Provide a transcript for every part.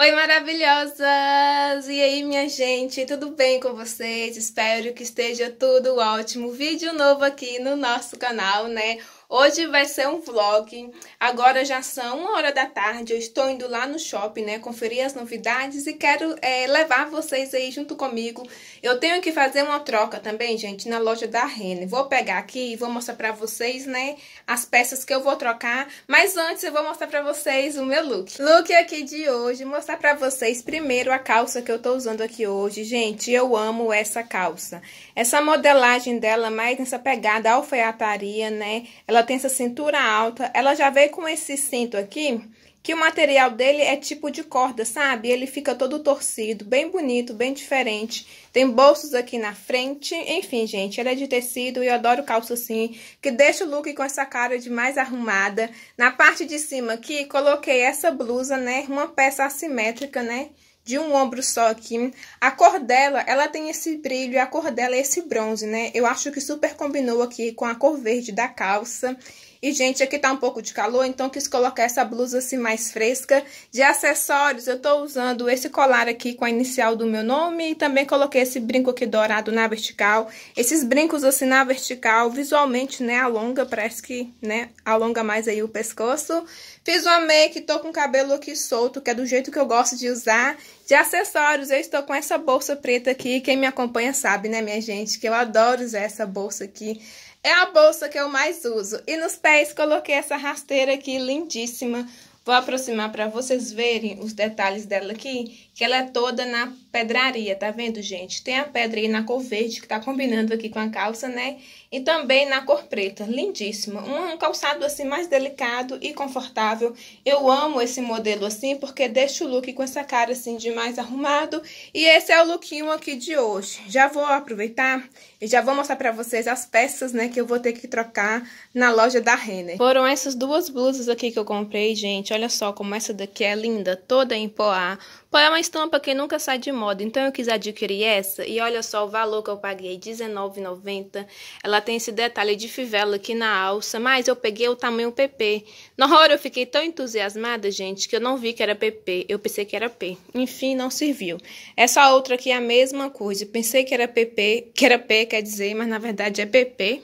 Oi, maravilhosas! E aí, minha gente, tudo bem com vocês? Espero que esteja tudo ótimo. Vídeo novo aqui no nosso canal, né? Hoje vai ser um vlog. Agora já são uma hora da tarde. Eu estou indo lá no shopping, né? Conferir as novidades e quero é, levar vocês aí junto comigo. Eu tenho que fazer uma troca também, gente, na loja da Rene. Vou pegar aqui e vou mostrar pra vocês, né? As peças que eu vou trocar. Mas antes eu vou mostrar pra vocês o meu look. Look aqui de hoje. Mostrar pra vocês primeiro a calça que eu tô usando aqui hoje. Gente, eu amo essa calça. Essa modelagem dela, é mais nessa pegada alfaiataria, né? Ela ela tem essa cintura alta, ela já veio com esse cinto aqui, que o material dele é tipo de corda, sabe? Ele fica todo torcido, bem bonito, bem diferente. Tem bolsos aqui na frente, enfim, gente, ele é de tecido e eu adoro calça assim, que deixa o look com essa cara de mais arrumada. Na parte de cima aqui, coloquei essa blusa, né? Uma peça assimétrica, né? de um ombro só aqui. A cor dela, ela tem esse brilho, a cor dela é esse bronze, né? Eu acho que super combinou aqui com a cor verde da calça. E, gente, aqui tá um pouco de calor, então quis colocar essa blusa assim mais fresca. De acessórios, eu tô usando esse colar aqui com a inicial do meu nome e também coloquei esse brinco aqui dourado na vertical. Esses brincos assim na vertical, visualmente, né, alonga, parece que, né, alonga mais aí o pescoço. Fiz uma make, tô com o cabelo aqui solto, que é do jeito que eu gosto de usar. De acessórios, eu estou com essa bolsa preta aqui. Quem me acompanha sabe, né, minha gente, que eu adoro usar essa bolsa aqui. É a bolsa que eu mais uso. E nos pés coloquei essa rasteira aqui, lindíssima. Vou aproximar para vocês verem os detalhes dela aqui que ela é toda na pedraria, tá vendo, gente? Tem a pedra aí na cor verde, que tá combinando aqui com a calça, né? E também na cor preta, lindíssima. Um, um calçado, assim, mais delicado e confortável. Eu amo esse modelo, assim, porque deixa o look com essa cara, assim, de mais arrumado. E esse é o lookinho aqui de hoje. Já vou aproveitar e já vou mostrar pra vocês as peças, né, que eu vou ter que trocar na loja da Renner. Foram essas duas blusas aqui que eu comprei, gente. Olha só como essa daqui é linda, toda em poá. Poá é uma estampa que nunca sai de moda, então eu quis adquirir essa e olha só o valor que eu paguei, R$19,90. Ela tem esse detalhe de fivela aqui na alça, mas eu peguei o tamanho PP. Na hora eu fiquei tão entusiasmada, gente, que eu não vi que era PP, eu pensei que era P. Enfim, não serviu. Essa é outra aqui é a mesma coisa, pensei que era PP, que era P, quer dizer, mas na verdade é PP.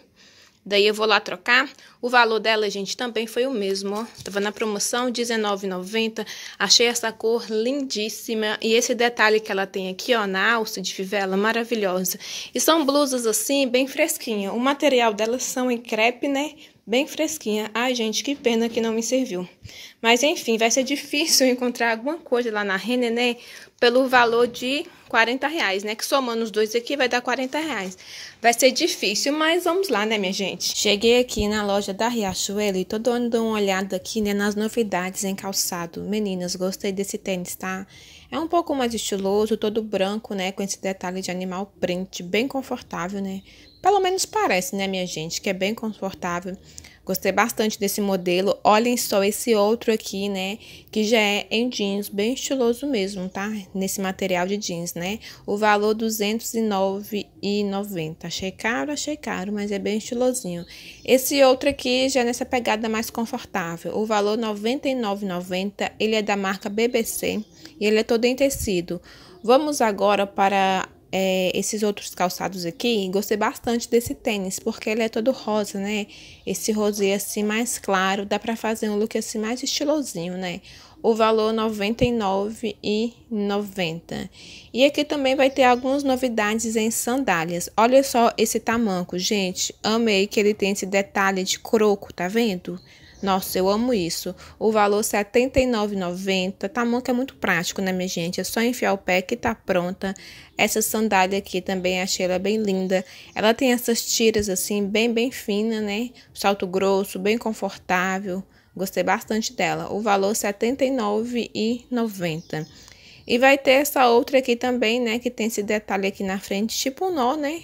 Daí eu vou lá trocar. O valor dela, gente, também foi o mesmo, ó. Tava na promoção R$19,90. Achei essa cor lindíssima. E esse detalhe que ela tem aqui, ó, na alça de fivela, maravilhosa. E são blusas, assim, bem fresquinha. O material delas são em crepe, né? Bem fresquinha. Ai, gente, que pena que não me serviu. Mas, enfim, vai ser difícil encontrar alguma coisa lá na Renené, né? pelo valor de 40 reais, né? Que somando os dois aqui vai dar 40 reais. Vai ser difícil, mas vamos lá, né, minha gente? Cheguei aqui na loja da Riachuelo e tô dando uma olhada aqui, né, nas novidades em calçado. Meninas, gostei desse tênis, tá? É um pouco mais estiloso, todo branco, né, com esse detalhe de animal print, bem confortável, né? Pelo menos parece, né, minha gente, que é bem confortável. Gostei bastante desse modelo. Olhem só esse outro aqui, né? Que já é em jeans, bem estiloso mesmo, tá? Nesse material de jeans, né? O valor 209,90. Achei caro, achei caro, mas é bem estilosinho. Esse outro aqui já é nessa pegada mais confortável. O valor 99,90. Ele é da marca BBC e ele é todo em tecido. Vamos agora para é, esses outros calçados aqui. Gostei bastante desse tênis, porque ele é todo rosa, né? Esse rosê assim mais claro, dá pra fazer um look assim mais estilosinho, né? o valor R$ 99,90. E aqui também vai ter algumas novidades em sandálias. Olha só esse tamanco, gente. Amei que ele tem esse detalhe de croco, tá vendo? Nossa, eu amo isso. O valor R$ 79,90. Tamanho que é muito prático, né, minha gente? É só enfiar o pé que tá pronta. Essa sandália aqui também achei ela bem linda. Ela tem essas tiras assim, bem, bem fina, né? Salto grosso, bem confortável. Gostei bastante dela. O valor R$ 79,90. E vai ter essa outra aqui também, né? Que tem esse detalhe aqui na frente, tipo um nó, né?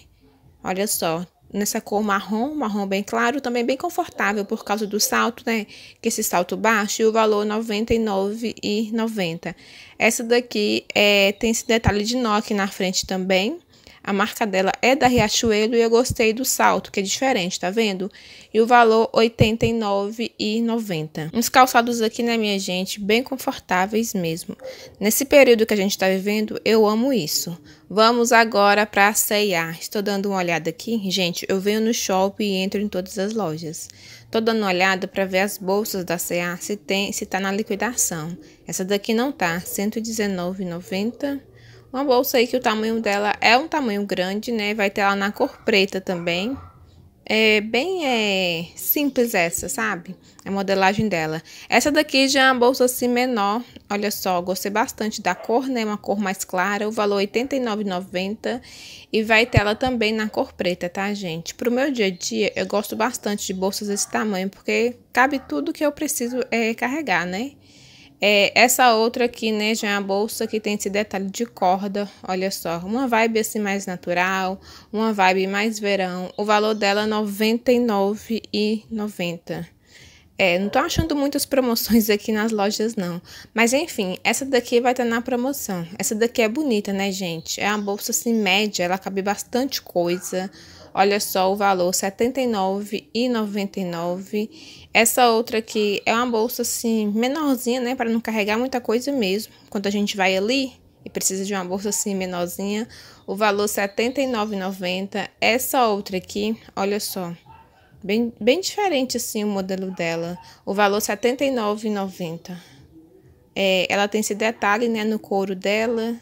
Olha só, nessa cor marrom, marrom bem claro, também bem confortável por causa do salto, né? Que esse salto baixo e o valor R$ 99,90. Essa daqui é, tem esse detalhe de nó aqui na frente também. A marca dela é da Riachuelo e eu gostei do salto, que é diferente, tá vendo? E o valor R$ 89,90. Uns calçados aqui, né, minha gente? Bem confortáveis mesmo. Nesse período que a gente tá vivendo, eu amo isso. Vamos agora para a C&A. Estou dando uma olhada aqui. Gente, eu venho no shopping e entro em todas as lojas. Estou dando uma olhada para ver as bolsas da C&A se tem, se tá na liquidação. Essa daqui não tá, R$ 119,90. Uma bolsa aí que o tamanho dela é um tamanho grande, né? Vai ter ela na cor preta também. É bem é, simples essa, sabe? A modelagem dela. Essa daqui já é uma bolsa assim menor. Olha só, gostei bastante da cor, né? Uma cor mais clara. O valor R$ 89,90. E vai ter ela também na cor preta, tá, gente? Pro meu dia a dia, eu gosto bastante de bolsas desse tamanho. Porque cabe tudo que eu preciso é, carregar, né? É, essa outra aqui, né, já é a bolsa que tem esse detalhe de corda, olha só. Uma vibe assim mais natural, uma vibe mais verão. O valor dela é R$ 99,90. É, não tô achando muitas promoções aqui nas lojas, não. Mas, enfim, essa daqui vai estar tá na promoção. Essa daqui é bonita, né, gente? É uma bolsa assim média, ela cabe bastante coisa. Olha só o valor, R$ 79,99. Essa outra aqui é uma bolsa assim menorzinha, né, para não carregar muita coisa mesmo. Quando a gente vai ali e precisa de uma bolsa assim menorzinha, o valor R$ 79,90. Essa outra aqui, olha só. Bem, bem diferente assim o modelo dela. O valor R$ 79,90. É, ela tem esse detalhe, né, no couro dela.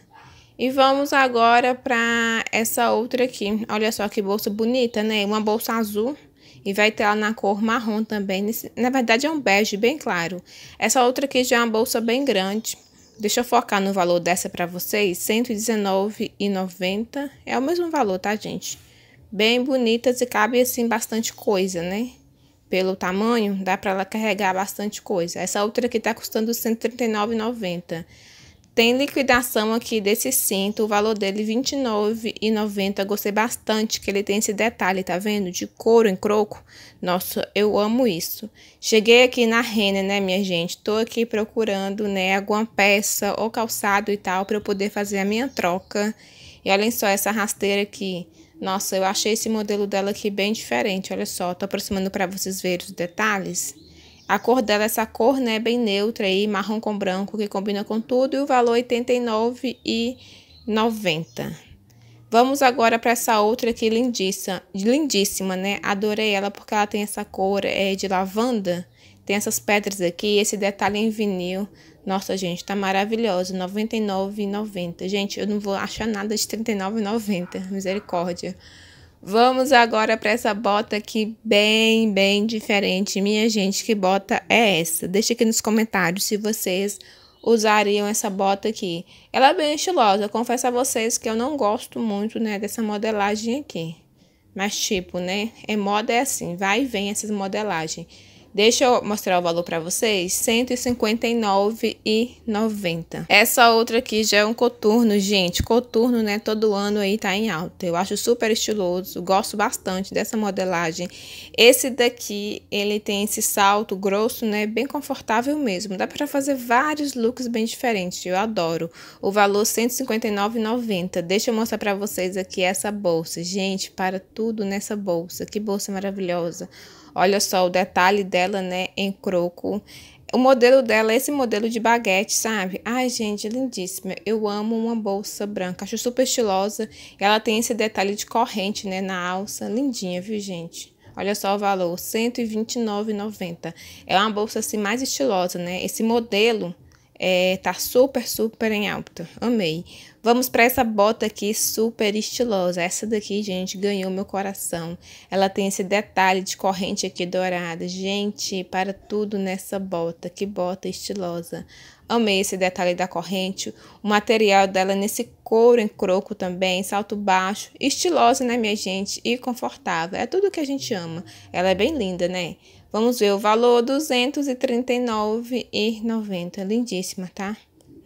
E vamos agora para essa outra aqui. Olha só que bolsa bonita, né? Uma bolsa azul. E vai ter ela na cor marrom também. Na verdade, é um bege bem claro. Essa outra aqui já é uma bolsa bem grande. Deixa eu focar no valor dessa para vocês. R$ 119,90. É o mesmo valor, tá, gente? Bem bonitas e cabe, assim, bastante coisa, né? Pelo tamanho, dá para ela carregar bastante coisa. Essa outra aqui tá custando R$ 139,90. Tem liquidação aqui desse cinto, o valor dele R$29,90. É Gostei bastante que ele tem esse detalhe, tá vendo? De couro em croco. Nossa, eu amo isso. Cheguei aqui na Renner, né, minha gente? Tô aqui procurando, né, alguma peça ou calçado e tal para eu poder fazer a minha troca. E olhem só essa rasteira aqui. Nossa, eu achei esse modelo dela aqui bem diferente, olha só. Tô aproximando para vocês verem os detalhes. A cor dela é essa cor, né, bem neutra aí, marrom com branco, que combina com tudo, e o valor R$ 89,90. Vamos agora para essa outra aqui lindíssima, lindíssima, né? Adorei ela porque ela tem essa cor é, de lavanda, tem essas pedras aqui, esse detalhe em vinil. Nossa, gente, tá maravilhosa, R$ 99,90. Gente, eu não vou achar nada de R$ 39,90, misericórdia. Vamos agora para essa bota aqui bem, bem diferente. Minha gente, que bota é essa? Deixa aqui nos comentários se vocês usariam essa bota aqui. Ela é bem estilosa. confesso a vocês que eu não gosto muito, né, dessa modelagem aqui. Mas tipo, né, é moda é assim, vai e vem essas modelagens. Deixa eu mostrar o valor para vocês, 159,90. Essa outra aqui já é um coturno, gente, coturno, né, todo ano aí tá em alta. Eu acho super estiloso, gosto bastante dessa modelagem. Esse daqui, ele tem esse salto grosso, né, bem confortável mesmo. Dá para fazer vários looks bem diferentes, eu adoro. O valor 159,90. Deixa eu mostrar para vocês aqui essa bolsa. Gente, para tudo nessa bolsa. Que bolsa maravilhosa. Olha só o detalhe dela dela, né, em croco. O modelo dela é esse modelo de baguete, sabe? Ai, gente, é lindíssima. Eu amo uma bolsa branca, acho super estilosa. Ela tem esse detalhe de corrente, né, na alça. Lindinha, viu, gente? Olha só o valor, R$ 129,90. É uma bolsa assim mais estilosa, né? Esse modelo é, tá super, super em alta. Amei. Vamos para essa bota aqui super estilosa. Essa daqui, gente, ganhou meu coração. Ela tem esse detalhe de corrente aqui dourada. Gente, para tudo nessa bota. Que bota estilosa. Amei esse detalhe da corrente. O material dela é nesse couro em croco também, salto baixo. Estilosa, né, minha gente? E confortável. É tudo que a gente ama. Ela é bem linda, né? Vamos ver o valor, R$ 239,90. É lindíssima, tá?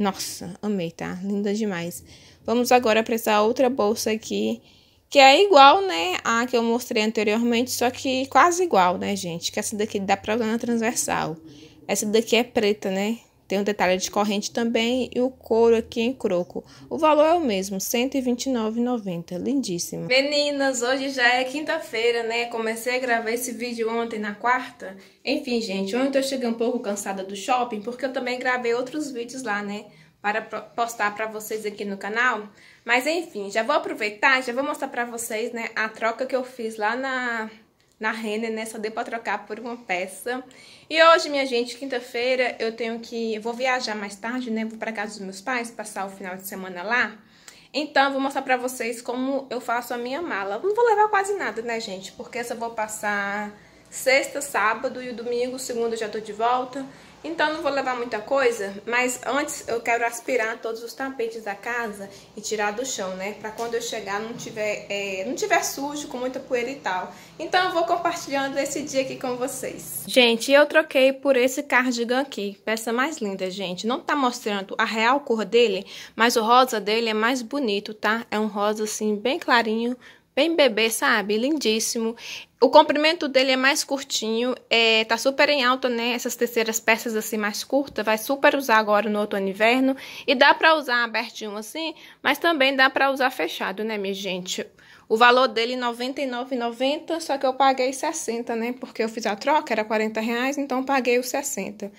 Nossa, amei, tá? Linda demais. Vamos agora para essa outra bolsa aqui, que é igual, né, a que eu mostrei anteriormente, só que quase igual, né, gente? Que essa daqui dá problema transversal. Essa daqui é preta, né? Tem um detalhe de corrente também e o couro aqui em croco. O valor é o mesmo, R$ 129,90. Lindíssimo. Meninas, hoje já é quinta-feira, né? Comecei a gravar esse vídeo ontem na quarta. Enfim, gente, ontem eu cheguei um pouco cansada do shopping, porque eu também gravei outros vídeos lá, né? para postar para vocês aqui no canal. Mas enfim, já vou aproveitar, já vou mostrar para vocês, né, a troca que eu fiz lá na na Renner, né? Só deu pra trocar por uma peça. E hoje, minha gente, quinta-feira, eu tenho que... Vou viajar mais tarde, né? Vou pra casa dos meus pais, passar o final de semana lá. Então, vou mostrar pra vocês como eu faço a minha mala. Não vou levar quase nada, né, gente? Porque eu só vou passar sexta, sábado e o domingo, segunda já tô de volta. Então não vou levar muita coisa, mas antes eu quero aspirar todos os tapetes da casa e tirar do chão, né? Pra quando eu chegar não tiver, é, não tiver sujo, com muita poeira e tal. Então eu vou compartilhando esse dia aqui com vocês. Gente, eu troquei por esse cardigan aqui, peça mais linda, gente. Não tá mostrando a real cor dele, mas o rosa dele é mais bonito, tá? É um rosa assim bem clarinho, bem bebê, sabe? Lindíssimo. O comprimento dele é mais curtinho, é, tá super em alta, né? Essas terceiras peças assim mais curtas, vai super usar agora no outono inverno. E dá pra usar abertinho assim, mas também dá pra usar fechado, né, minha gente? O valor dele R$ 99,90, só que eu paguei 60, né? Porque eu fiz a troca, era R$ reais, então paguei os 60,00.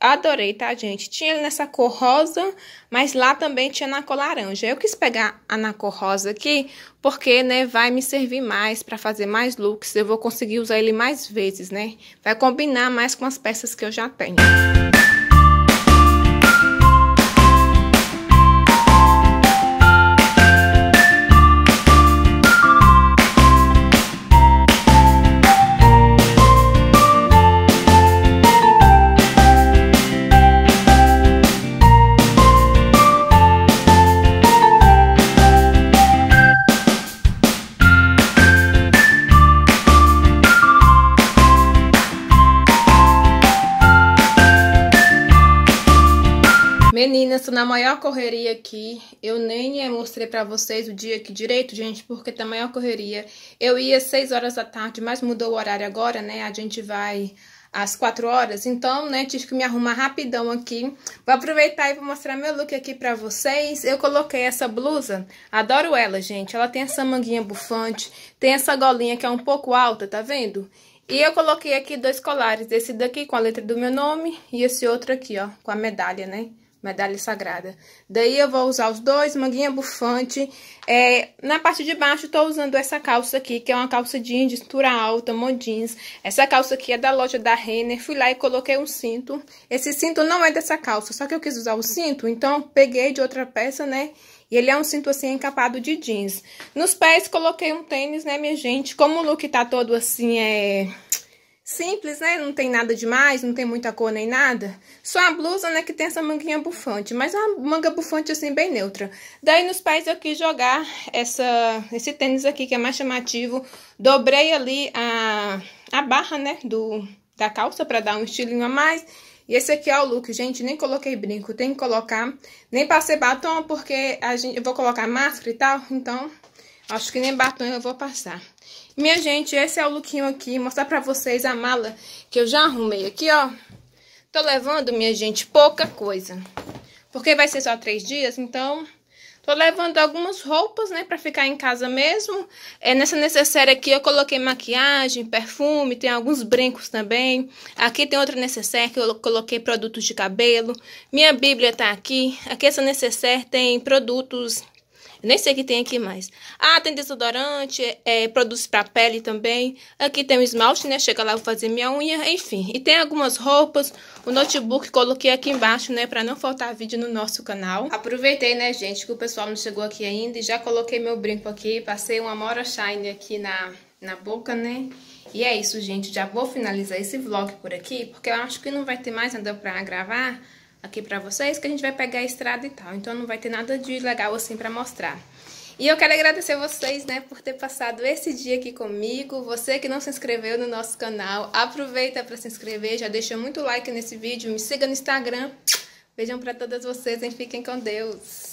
Adorei, tá, gente? Tinha ele nessa cor rosa, mas lá também tinha na cor laranja. Eu quis pegar a na cor rosa aqui, porque, né, vai me servir mais para fazer mais looks. Eu vou conseguir usar ele mais vezes, né? Vai combinar mais com as peças que eu já tenho. isso, na maior correria aqui, eu nem mostrei para vocês o dia aqui direito, gente, porque tá maior correria. Eu ia às 6 horas da tarde, mas mudou o horário agora, né? A gente vai às 4 horas, então, né, tive que me arrumar rapidão aqui. Vou aproveitar e vou mostrar meu look aqui pra vocês. Eu coloquei essa blusa, adoro ela, gente. Ela tem essa manguinha bufante, tem essa golinha que é um pouco alta, tá vendo? E eu coloquei aqui dois colares, esse daqui com a letra do meu nome e esse outro aqui, ó, com a medalha, né? medalha sagrada. Daí eu vou usar os dois, manguinha bufante. É, na parte de baixo estou usando essa calça aqui, que é uma calça jeans de cintura alta, modins. Essa calça aqui é da loja da Renner, fui lá e coloquei um cinto. Esse cinto não é dessa calça, só que eu quis usar o cinto, então peguei de outra peça, né? E ele é um cinto assim encapado de jeans. Nos pés coloquei um tênis, né, minha gente? Como o look tá todo assim, é Simples, né? Não tem nada demais, não tem muita cor nem nada. Só a blusa, né, que tem essa manguinha bufante, mas é uma manga bufante assim bem neutra. Daí nos pés eu quis jogar essa esse tênis aqui que é mais chamativo. Dobrei ali a a barra, né, do da calça para dar um estilinho a mais. E esse aqui é o look, gente, nem coloquei brinco, tem que colocar. Nem passei batom porque a gente eu vou colocar máscara e tal, então Acho que nem batom eu vou passar. Minha gente, esse é o lookinho aqui. Mostrar pra vocês a mala que eu já arrumei aqui, ó. Tô levando, minha gente, pouca coisa. Porque vai ser só três dias, então... Tô levando algumas roupas, né, pra ficar em casa mesmo. É, nessa necessária aqui eu coloquei maquiagem, perfume, tem alguns brincos também. Aqui tem outra necessaire que eu coloquei produtos de cabelo. Minha bíblia tá aqui. Aqui essa necessaire tem produtos eu nem sei o que tem aqui mais. Ah, tem desodorante, é, produtos para pele também. Aqui tem o esmalte, né? Chega lá, vou fazer minha unha, enfim. E tem algumas roupas, o notebook coloquei aqui embaixo, né? Pra não faltar vídeo no nosso canal. Aproveitei, né, gente, que o pessoal não chegou aqui ainda. E já coloquei meu brinco aqui, passei uma Mora Shine aqui na, na boca, né? E é isso, gente. Já vou finalizar esse vlog por aqui, porque eu acho que não vai ter mais nada pra gravar aqui pra vocês, que a gente vai pegar a estrada e tal. Então não vai ter nada de legal assim pra mostrar. E eu quero agradecer vocês, né, por ter passado esse dia aqui comigo. Você que não se inscreveu no nosso canal, aproveita para se inscrever, já deixa muito like nesse vídeo, me siga no Instagram. Beijão para todas vocês e fiquem com Deus.